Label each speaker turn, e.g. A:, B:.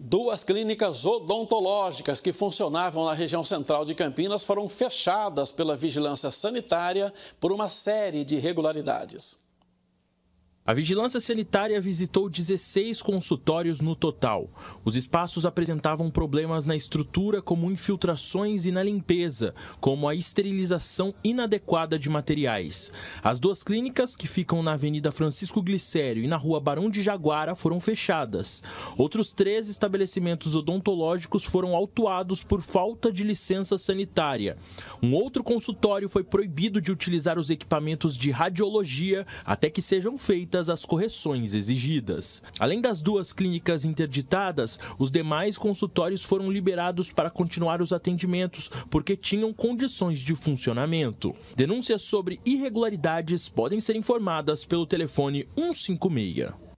A: Duas clínicas odontológicas que funcionavam na região central de Campinas foram fechadas pela vigilância sanitária por uma série de irregularidades.
B: A vigilância sanitária visitou 16 consultórios no total. Os espaços apresentavam problemas na estrutura, como infiltrações e na limpeza, como a esterilização inadequada de materiais. As duas clínicas, que ficam na Avenida Francisco Glicério e na Rua Barão de Jaguara, foram fechadas. Outros três estabelecimentos odontológicos foram autuados por falta de licença sanitária. Um outro consultório foi proibido de utilizar os equipamentos de radiologia até que sejam feitas feitas as correções exigidas. Além das duas clínicas interditadas, os demais consultórios foram liberados para continuar os atendimentos porque tinham condições de funcionamento. Denúncias sobre irregularidades podem ser informadas pelo telefone 156.